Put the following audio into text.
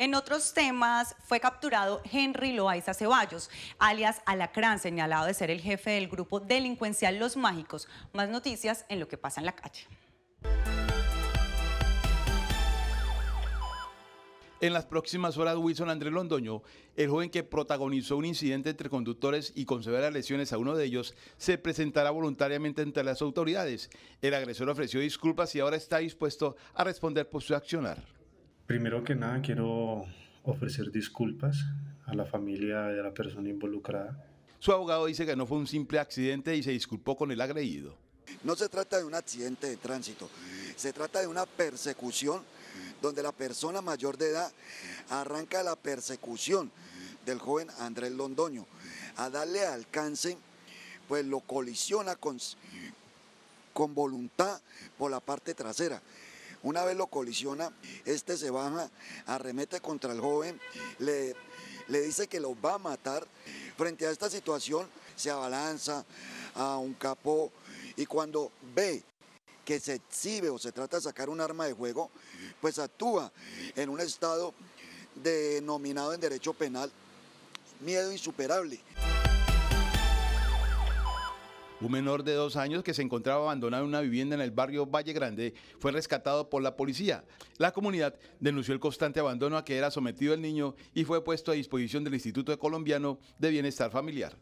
En otros temas fue capturado Henry Loaiza Ceballos, alias Alacrán, señalado de ser el jefe del grupo delincuencial Los Mágicos. Más noticias en lo que pasa en la calle. En las próximas horas, Wilson Andrés Londoño, el joven que protagonizó un incidente entre conductores y con severas lesiones a uno de ellos, se presentará voluntariamente ante las autoridades. El agresor ofreció disculpas y ahora está dispuesto a responder por su accionar. Primero que nada, quiero ofrecer disculpas a la familia de la persona involucrada. Su abogado dice que no fue un simple accidente y se disculpó con el agredido. No se trata de un accidente de tránsito, se trata de una persecución donde la persona mayor de edad arranca la persecución del joven Andrés Londoño. A darle alcance, pues lo colisiona con, con voluntad por la parte trasera. Una vez lo colisiona, este se baja, arremete contra el joven, le, le dice que lo va a matar. Frente a esta situación, se abalanza a un capó y cuando ve que se exhibe o se trata de sacar un arma de juego, pues actúa en un estado denominado en derecho penal miedo insuperable. Un menor de dos años que se encontraba abandonado en una vivienda en el barrio Valle Grande fue rescatado por la policía. La comunidad denunció el constante abandono a que era sometido el niño y fue puesto a disposición del Instituto Colombiano de Bienestar Familiar.